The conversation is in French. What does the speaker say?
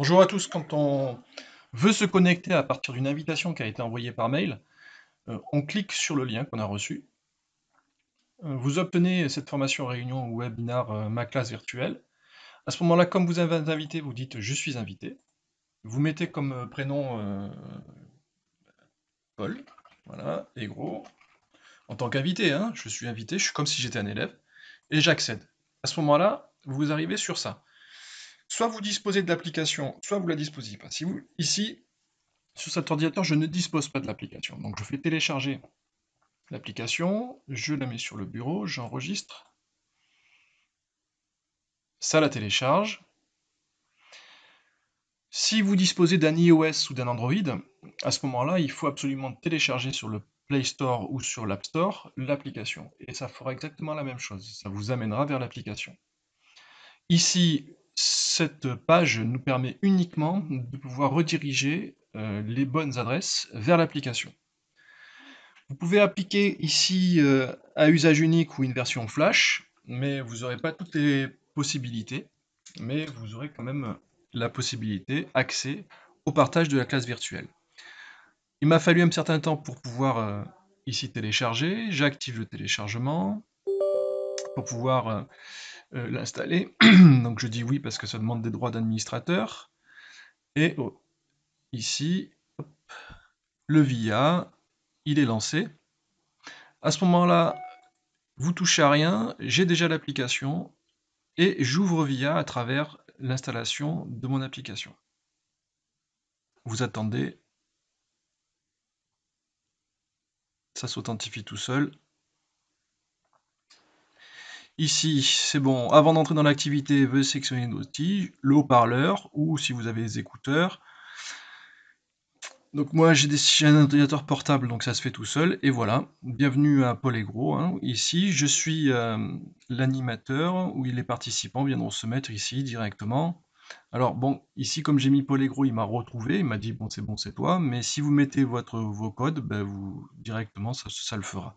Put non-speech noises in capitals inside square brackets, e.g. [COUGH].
Bonjour à tous, quand on veut se connecter à partir d'une invitation qui a été envoyée par mail, euh, on clique sur le lien qu'on a reçu. Euh, vous obtenez cette formation réunion ou webinar euh, Ma classe virtuelle. À ce moment-là, comme vous avez invité, vous dites Je suis invité. Vous mettez comme prénom Paul, voilà, et gros, en tant qu'invité, hein, je suis invité, je suis comme si j'étais un élève, et j'accède. À ce moment-là, vous arrivez sur ça soit vous disposez de l'application, soit vous la disposez pas. Si vous, ici, sur cet ordinateur, je ne dispose pas de l'application. Donc je fais télécharger l'application, je la mets sur le bureau, j'enregistre. Ça la télécharge. Si vous disposez d'un iOS ou d'un Android, à ce moment-là, il faut absolument télécharger sur le Play Store ou sur l'App Store l'application. Et ça fera exactement la même chose. Ça vous amènera vers l'application. Ici, page nous permet uniquement de pouvoir rediriger euh, les bonnes adresses vers l'application. Vous pouvez appliquer ici euh, à usage unique ou une version flash, mais vous n'aurez pas toutes les possibilités, mais vous aurez quand même la possibilité, accès au partage de la classe virtuelle. Il m'a fallu un certain temps pour pouvoir euh, ici télécharger, j'active le téléchargement, pour pouvoir euh, l'installer. [CLEARS THROAT] Donc je dis oui parce que ça demande des droits d'administrateur. Et oh, ici, le VIA, il est lancé. À ce moment-là, vous touchez à rien, j'ai déjà l'application et j'ouvre VIA à travers l'installation de mon application. Vous attendez, ça s'authentifie tout seul, Ici, c'est bon, avant d'entrer dans l'activité, veuillez sélectionner outils, le haut-parleur, ou si vous avez des écouteurs. Donc moi, j'ai un ordinateur portable, donc ça se fait tout seul, et voilà. Bienvenue à Paul Egro. Hein. Ici, je suis euh, l'animateur, où les participants viendront se mettre ici directement. Alors bon, ici comme j'ai mis Paul Egro, il m'a retrouvé, il m'a dit bon c'est bon c'est toi, mais si vous mettez votre, vos codes, ben, directement ça le fera.